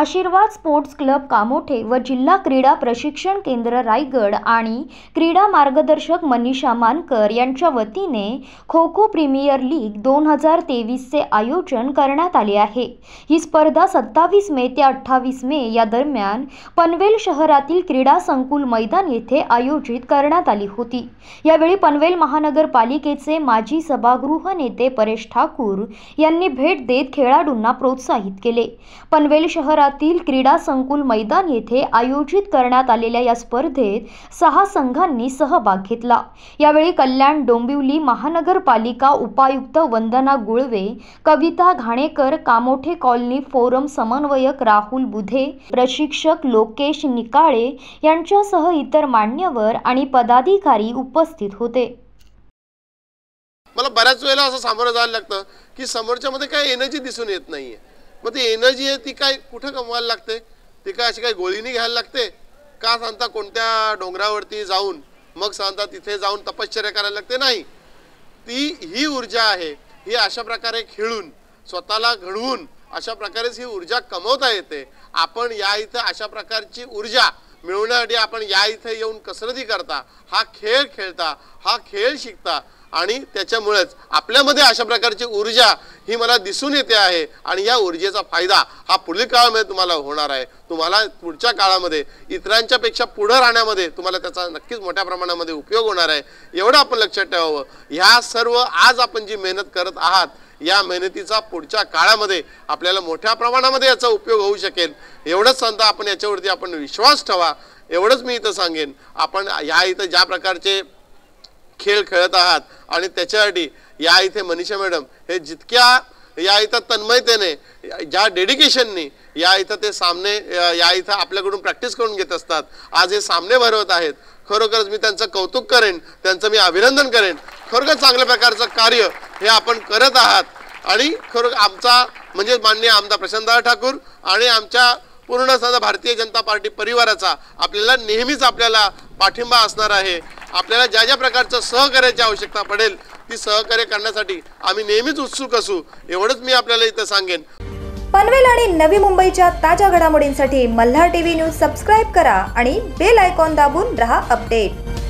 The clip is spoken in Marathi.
आशीर्वाद स्पोर्ट्स क्लब कामोठे व जिल्हा क्रीडा प्रशिक्षण केंद्र रायगड आणि क्रीडा मार्गदर्शक मनीषा मानकर यांच्या वतीने खो खो प्रीमियर लीग दोन हजार तेवीसचे आयोजन करण्यात आले आहे ही स्पर्धा सत्तावीस मे ते अठ्ठावीस मे या दरम्यान पनवेल शहरातील क्रीडा संकुल मैदान येथे आयोजित करण्यात आली होती यावेळी पनवेल महानगरपालिकेचे माजी सभागृह नेते परेश ठाकूर यांनी भेट देत खेळाडूंना प्रोत्साहित केले पनवेल शहर शहरातील क्रीडा संकुल मैदान येथे आयोजित करण्यात आलेल्या या स्पर्धेत सहा संघांनी सहभाग घेतला यावेळी कल्याण डोंबिवली महानगरपालिका उपायुक्त वंदना गुळवे कविता घाणेकर कामोठे कॉलनी फोरम समन्वयक राहुल बुधे प्रशिक्षक लोकेश निकाळे यांच्यासह इतर मान्यवर आणि पदाधिकारी उपस्थित होते मला बऱ्याच वेळेला असं सामोरं जायला लागतं की समोरच्यामध्ये काय एनर्जी दिसून येत नाहीये मग ती एनर्जी आहे ती काय कुठं कमवायला लागते ती काय अशी काही गोळीनी घ्यायला लागते का सांगता कोणत्या डोंगरावरती जाऊन मग सांगता तिथे जाऊन तपश्चर्या करायला लागते नाही ती ही ऊर्जा आहे ही अशा प्रकारे खेळून स्वतःला घडवून अशा प्रकारेच ही ऊर्जा कमवता येते आपण या इथं अशा प्रकारची ऊर्जा मिळवण्यासाठी आपण या इथे येऊन कसरती करता हा खेळ खेळता हा खेळ शिकता आणि त्याच्यामुळेच आपल्यामध्ये अशा प्रकारची ऊर्जा ही मला दिसून येते आहे आणि या ऊर्जेचा फायदा हा पुढील काळामध्ये तुम्हाला होणार आहे तुम्हाला पुढच्या काळामध्ये इतरांच्यापेक्षा पुढं राहण्यामध्ये तुम्हाला त्याचा नक्कीच मोठ्या प्रमाणामध्ये उपयोग होणार आहे एवढं आपण लक्षात ठेवावं ह्या सर्व आज आपण जी मेहनत करत आहात या मेहनतीचा पुढच्या काळामध्ये आपल्याला मोठ्या प्रमाणामध्ये याचा उपयोग होऊ शकेल एवढंच सांगता आपण याच्यावरती आपण विश्वास ठेवा एवढंच मी इथं सांगेन आपण ह्या इथं ज्या प्रकारचे खेळ खेळत आहात आणि त्याच्यासाठी या इथे मनीषा मॅडम हे जितक्या या इथं तन्मयतेने ज्या डेडिकेशनने या इथं ते सामने या इथं आपल्याकडून प्रॅक्टिस करून घेत असतात आज हे सामने भरवत आहेत खरोखरच मी त्यांचं कौतुक करेन त्यांचं मी अभिनंदन करेन खरोखर चांगल्या प्रकारचं कार्य हे आपण करत आहात आणि खरोखर आमचा म्हणजे माननीय आमदार प्रशांतराव ठाकूर आणि आमच्या पूर्ण भारतीय जनता पार्टी परिवाराचा आपल्याला नेहमीच आपल्याला पाठिंबा असणार आहे आपल्याला ज्या ज्या प्रकारचं सहकार्याची आवश्यकता पडेल ती सहकार्य करण्यासाठी आम्ही नेहमीच उत्सुक असू एवढंच मी आपल्याला इथं सांगेन पनवेल आणि नवी मुंबईच्या ताज्या घडामोडींसाठी मल्हार टीव्ही न्यूज सबस्क्राईब करा आणि बेल आयकॉन दाबून रहा अपडेट